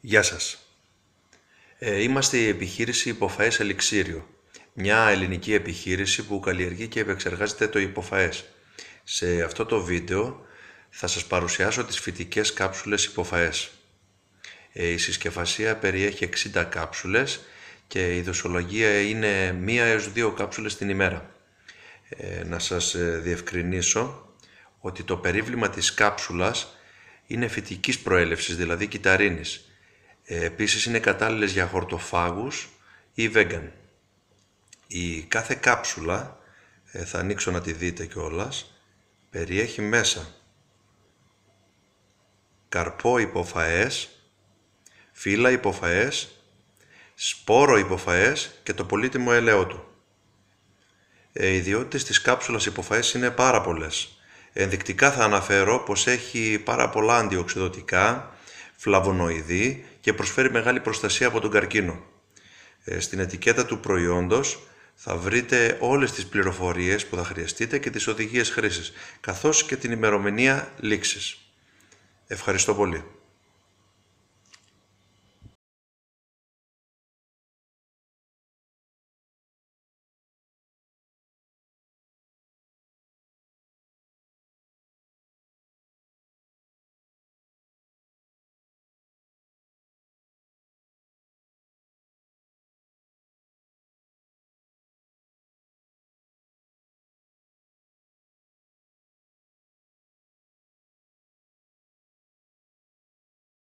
Γεια σας. Ε, είμαστε η επιχείρηση Υποφαές Ελιξίριο, μια ελληνική επιχείρηση που καλλιεργεί και επεξεργάζεται το υποφαές. Σε αυτό το βίντεο θα σας παρουσιάσω τις φυτικές κάψουλες υποφαές. Ε, η συσκευασία περιέχει 60 κάψουλες και η δοσολογία είναι 1 έως 2 κάψουλες την ημέρα. Ε, να σας διευκρινίσω ότι το περίβλημα της κάψουλας είναι φυτικής προέλευσης, δηλαδή κυταρίνης ε, επίσης είναι κατάλληλες για χορτοφάγους ή vegan. Η κάθε κάψουλα, ε, θα ανοίξω να τη δείτε κιόλας, περιέχει μέσα καρπό υποφαές, φύλλα υποφαές, σπόρο υποφαές και το πολύτιμο έλαιό του. Ε, οι ιδιότητες της κάψουλας υποφαές είναι πάρα πολλές. Ενδεικτικά θα αναφέρω πως έχει πάρα πολλά αντιοξυδοτικά, φλαβονοειδή, και προσφέρει μεγάλη προστασία από τον καρκίνο. Ε, στην ετικέτα του προϊόντος θα βρείτε όλες τις πληροφορίες που θα χρειαστείτε και τις οδηγίες χρήσης, καθώς και την ημερομηνία λήξης. Ευχαριστώ πολύ.